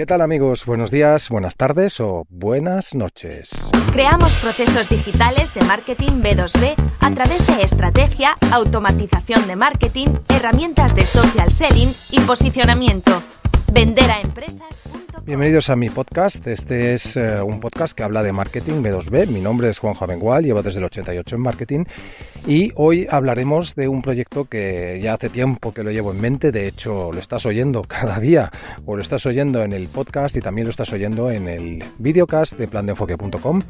¿Qué tal amigos? Buenos días, buenas tardes o buenas noches. Creamos procesos digitales de marketing B2B a través de estrategia, automatización de marketing, herramientas de social selling y posicionamiento. Vender a empresas. Bienvenidos a mi podcast. Este es eh, un podcast que habla de marketing B2B. Mi nombre es Juan jovengual llevo desde el 88 en marketing y hoy hablaremos de un proyecto que ya hace tiempo que lo llevo en mente. De hecho, lo estás oyendo cada día o lo estás oyendo en el podcast y también lo estás oyendo en el videocast de plandeenfoque.com,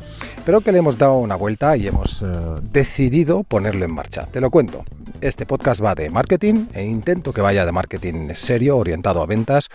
pero que le hemos dado una vuelta y hemos eh, decidido ponerlo en marcha. Te lo cuento. Este podcast va de marketing e intento que vaya de marketing serio, orientado a ventas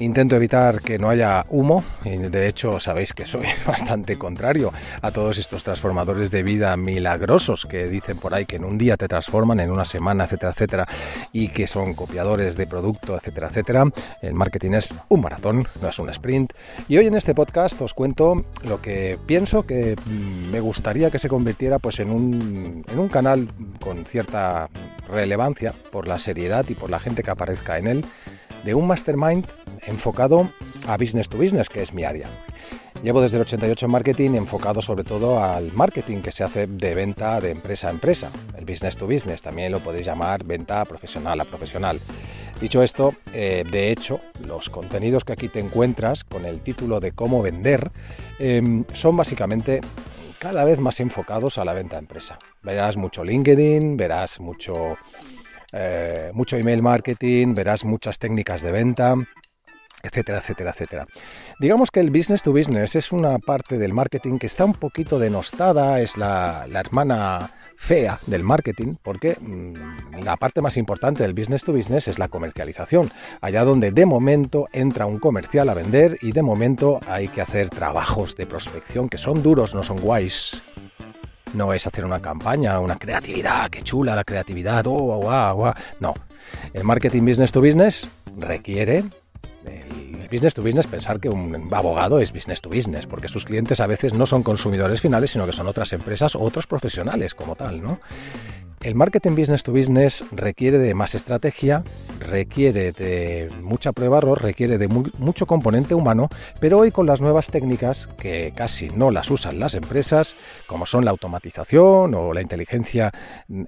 Intento evitar que no haya humo. de hecho, sabéis que soy bastante contrario a todos estos transformadores de vida milagrosos que dicen por ahí que en un día te transforman, en una semana, etcétera, etcétera, y que son copiadores de producto, etcétera, etcétera. El marketing es un maratón, no es un sprint. Y hoy en este podcast os cuento lo que pienso que mm, me gustaría que se convirtiera pues en un, en un canal con cierta relevancia por la seriedad y por la gente que aparezca en él de un mastermind enfocado a business to business, que es mi área. Llevo desde el 88 en marketing enfocado sobre todo al marketing que se hace de venta de empresa a empresa, el business to business, también lo podéis llamar venta profesional a profesional. Dicho esto, eh, de hecho, los contenidos que aquí te encuentras con el título de cómo vender em, son básicamente cada vez más enfocados a la venta a empresa. Verás mucho LinkedIn, verás mucho, eh, mucho email marketing, verás muchas técnicas de venta etcétera, etcétera, etcétera. Digamos que el business to business es una parte del marketing que está un poquito denostada, es la, hermana fea del marketing, porque mm, la parte más importante del business to business es la comercialización, allá donde de momento entra un comercial a vender y de momento hay que hacer trabajos de prospección que son duros, no son guays. No es hacer una campaña, una creatividad, que chula la creatividad, oh, oh, no. El marketing business to business requiere el eh, business to business, pensar que un abogado es business to business, porque sus clientes a veces no son consumidores finales, sino que son otras empresas o otros profesionales como tal, El marketing business to business requiere de más estrategia, requiere de mucha prueba-error, requiere de mucho componente humano, pero hoy con las nuevas técnicas que casi no las usan las empresas, como son la automatización o la inteligencia,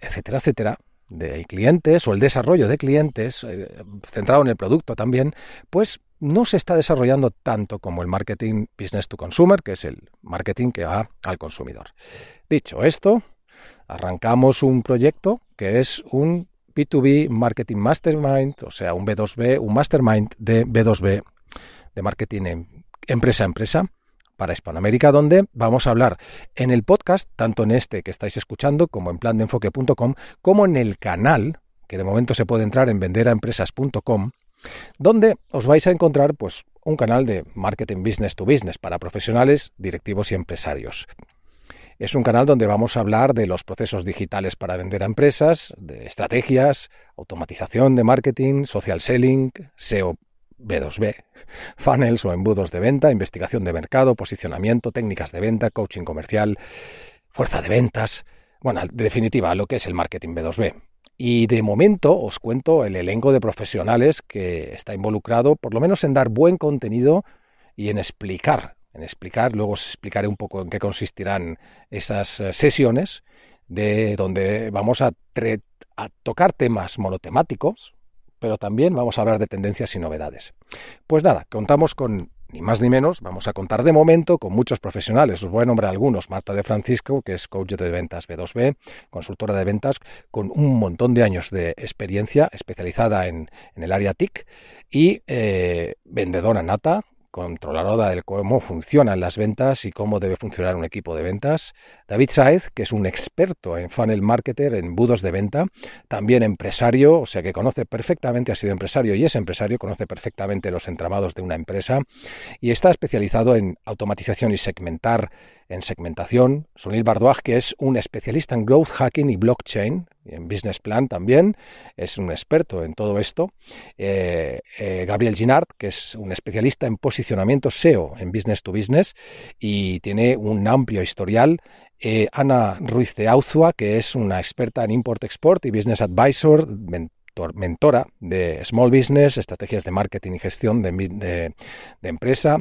etcétera, etcétera, de clientes o el desarrollo de clientes, eh, centrado en el producto también, pues no se está desarrollando tanto como el marketing business to consumer, que es el marketing que va al consumidor. Dicho esto, arrancamos un proyecto que es un B2B Marketing Mastermind, o sea, un B2B, un Mastermind de B2B de marketing empresa a empresa, para Hispanoamérica, donde vamos a hablar en el podcast, tanto en este que estáis escuchando como en plandeenfoque.com, como en el canal, que de momento se puede entrar en venderaempresas.com, donde os vais a encontrar pues un canal de marketing business to business para profesionales, directivos y empresarios. Es un canal donde vamos a hablar de los procesos digitales para vender a empresas, de estrategias, automatización de marketing, social selling, SEO B2B, funnels o embudos de venta, investigación de mercado, posicionamiento, técnicas de venta, coaching comercial, fuerza de ventas, bueno, en definitiva, lo que es el marketing B2B. Y de momento os cuento el elenco de profesionales que está involucrado, por lo menos en dar buen contenido y en explicar, en explicar, luego os explicaré un poco en qué consistirán esas eh, sesiones, de donde vamos a, a tocar temas monotemáticos, pero también vamos a hablar de tendencias y novedades. Pues nada, contamos con ni más ni menos, vamos a contar de momento con muchos profesionales. Os voy a nombrar algunos. Marta de Francisco, que es coach de ventas B2B, consultora de ventas, con un montón de años de experiencia especializada en, el área TIC y eh, vendedora nata, controladora del cómo funcionan las ventas y cómo debe funcionar un equipo de ventas. David Saez, que es un experto en funnel marketer, en budos de venta, también empresario, o sea que conoce perfectamente, ha sido empresario y es empresario, conoce perfectamente los entramados de una empresa y está especializado en automatización y segmentar en segmentación. Sonil Bardoaj, que es un especialista en growth hacking y blockchain, en business plan también, es un experto en todo esto. Eh, eh, Gabriel Ginard, que es un especialista en posicionamiento SEO en business to business y tiene un amplio historial. Eh, Ana Ruiz de Auzua, que es una experta en import-export y business advisor, mentora de Small Business, estrategias de marketing y gestión de empresa.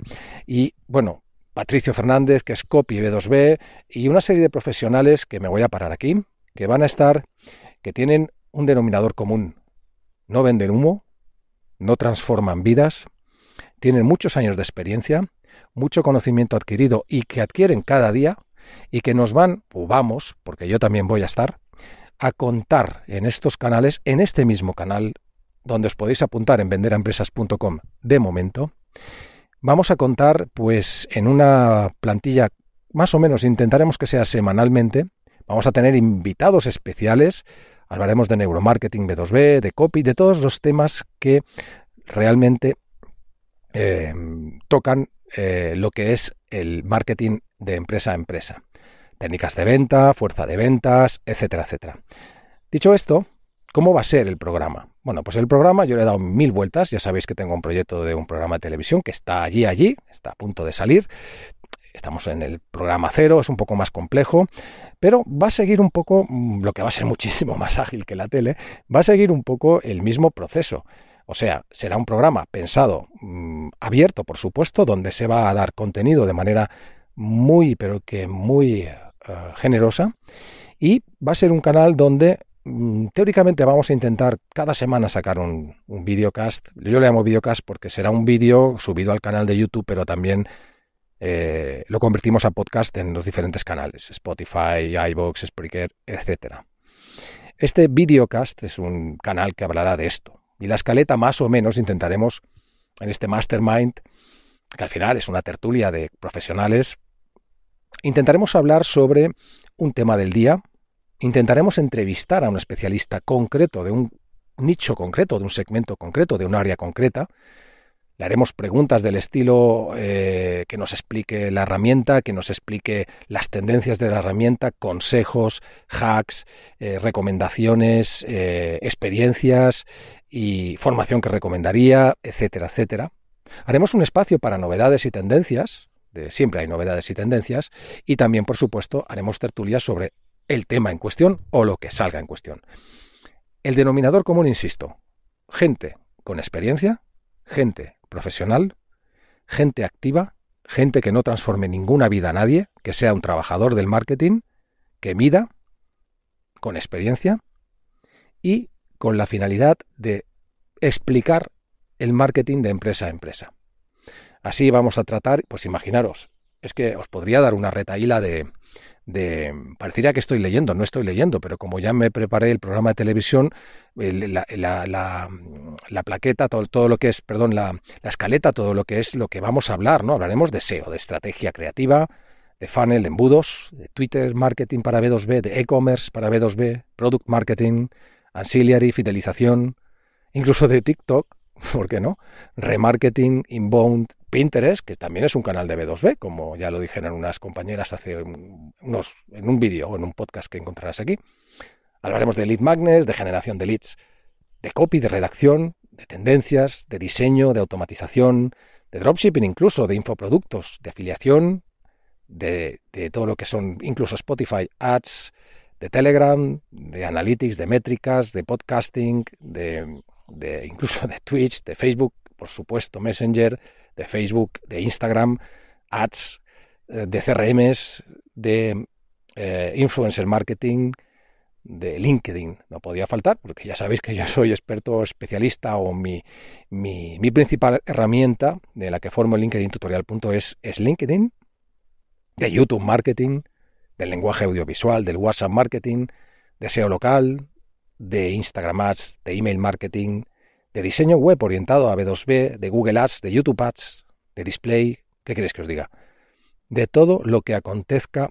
Y bueno, Patricio Fernández, que es copy B2B, y una serie de profesionales que me voy a parar aquí, que van a estar, que tienen un denominador común. No venden humo, no transforman vidas, tienen muchos años de experiencia, mucho conocimiento adquirido y que adquieren cada día y que nos van, o vamos, porque yo también voy a estar, a contar en estos canales, en este mismo canal, donde os podéis apuntar en venderaempresas.com de momento, Vamos a contar, pues, en una plantilla más o menos, intentaremos que sea semanalmente. Vamos a tener invitados especiales. Hablaremos de neuromarketing B2B, de copy, de todos los temas que realmente eh, tocan eh, lo que es el marketing de empresa a empresa. Técnicas de venta, fuerza de ventas, etcétera, etcétera. Dicho esto, ¿Cómo va a ser el programa? Bueno, pues el programa yo le he dado mil vueltas, ya sabéis que tengo un proyecto de un programa de televisión que está allí, allí, está a punto de salir. Estamos en el programa cero, es un poco más complejo, pero va a seguir un poco, mm, lo que va a ser muchísimo más ágil que la tele, va a seguir un poco el mismo proceso. O sea, será un programa pensado, mm, abierto, por supuesto, donde se va a dar contenido de manera muy, pero que muy eh, generosa. Y va a ser un canal donde Mm, teóricamente vamos a intentar cada semana sacar un, videocast. Yo le llamo videocast porque será un vídeo subido al canal de YouTube, pero también eh, lo convertimos a podcast en los diferentes canales, Spotify, iVoox, Spreaker, etc. Este videocast es un canal que hablará de esto. Y la escaleta más o menos intentaremos en este mastermind, que al final es una tertulia de profesionales, intentaremos hablar sobre un tema del día, intentaremos entrevistar a un especialista concreto de un nicho concreto, de un segmento concreto, de un área concreta. Le haremos preguntas del estilo eh, que nos explique la herramienta, que nos explique las tendencias de la herramienta, consejos, hacks, eh, recomendaciones, eh, experiencias y formación que recomendaría, etcétera, etcétera. Haremos un espacio para novedades y tendencias, siempre hay novedades y tendencias, y también, por supuesto, haremos tertulias sobre el tema en cuestión o lo que salga en cuestión. El denominador común, insisto, gente con experiencia, gente profesional, gente activa, gente que no transforme ninguna vida a nadie, que sea un trabajador del marketing, que mida, con experiencia y con la finalidad de explicar el marketing de empresa a empresa. Así vamos a tratar, pues imaginaros, es que os podría dar una retaíla de, de... Pareciera que estoy leyendo, no estoy leyendo, pero como ya me preparé el programa de televisión, mm, la, plaqueta, todo, todo, lo que es, perdón, la, escaleta, todo lo que es lo que vamos a hablar, ¿no? Hablaremos de SEO, de estrategia creativa, de funnel, de embudos, de Twitter marketing para B2B, de e-commerce para B2B, product marketing, ancillary, fidelización, incluso de TikTok, ¿por qué no? Remarketing, inbound, Pinterest, que también es un canal de B2B, como ya lo dijeron unas compañeras hace unos, en un vídeo o en un podcast que encontrarás aquí. Hablaremos de lead magnets, de generación de leads, de copy, de redacción, de tendencias, de diseño, de automatización, de dropshipping incluso, de infoproductos, de afiliación, de, de todo lo que son incluso Spotify Ads, de Telegram, de Analytics, de métricas, de podcasting, de de incluso de Twitch, de Facebook, por supuesto Messenger, de Facebook, de Instagram, ads, eh, de CRMs, de eh, influencer marketing, de LinkedIn. No podía faltar, porque ya sabéis que yo soy experto especialista o mi, mi, mi principal herramienta de la que formo LinkedIn tutorial.es es LinkedIn, de YouTube marketing, del lenguaje audiovisual, del WhatsApp marketing, de SEO local, de Instagram Ads, de email marketing, de diseño web orientado a B2B, de Google Ads, de YouTube Ads, de display, ¿qué queréis que os diga? De todo lo que acontezca,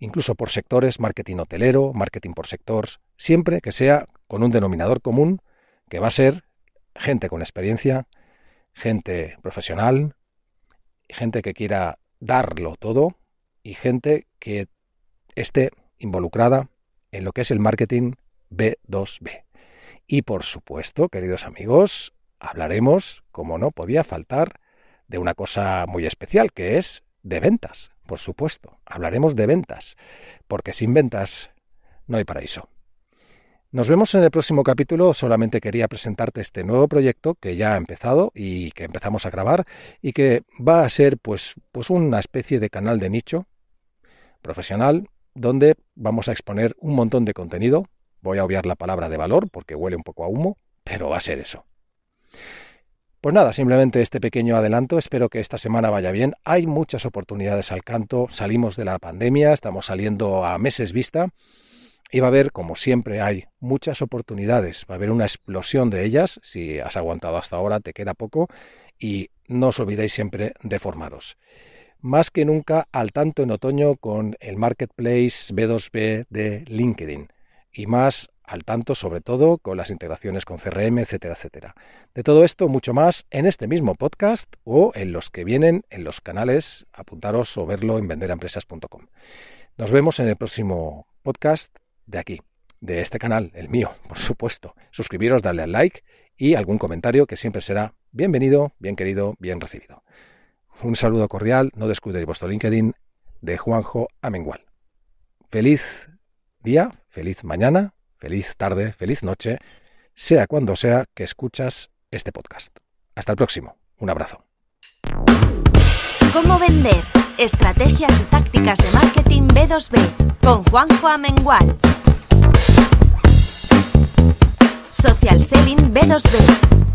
incluso por sectores, marketing hotelero, marketing por sectores, siempre que sea con un denominador común, que va a ser gente con experiencia, gente profesional, gente que quiera darlo todo y gente que esté involucrada en lo que es el marketing B2B. Y por supuesto, queridos amigos, hablaremos, como no podía faltar, de una cosa muy especial, que es de ventas, por supuesto. Hablaremos de ventas, porque sin ventas no hay paraíso. Nos vemos en el próximo capítulo. Solamente quería presentarte este nuevo proyecto que ya ha empezado y que empezamos a grabar y que va a ser pues, pues una especie de canal de nicho profesional donde vamos a exponer un montón de contenido Voy a obviar la palabra de valor porque huele un poco a humo, pero va a ser eso. Pues nada, simplemente este pequeño adelanto, espero que esta semana vaya bien. Hay muchas oportunidades al canto, salimos de la pandemia, estamos saliendo a meses vista y va a haber, como siempre hay, muchas oportunidades, va a haber una explosión de ellas, si has aguantado hasta ahora te queda poco y no os olvidéis siempre de formaros. Más que nunca al tanto en otoño con el marketplace B2B de LinkedIn y más al tanto, sobre todo con las integraciones con CRM, etcétera, etcétera. De todo esto, mucho más en este mismo podcast o en los que vienen en los canales, apuntaros o verlo en venderempresas.com. Nos vemos en el próximo podcast de aquí, de este canal, el mío, por supuesto. Suscribiros, darle al like y algún comentario que siempre será bienvenido, bien querido, bien recibido. Un saludo cordial, no descuidéis vuestro LinkedIn, de Juanjo Amengual. Feliz día, feliz mañana, feliz tarde, feliz noche, sea cuando sea que escuchas este podcast. Hasta el próximo. Un abrazo. ¿Cómo vender? Estrategias y tácticas de marketing B2B con Juanjo Amengual. Social Selling B2B.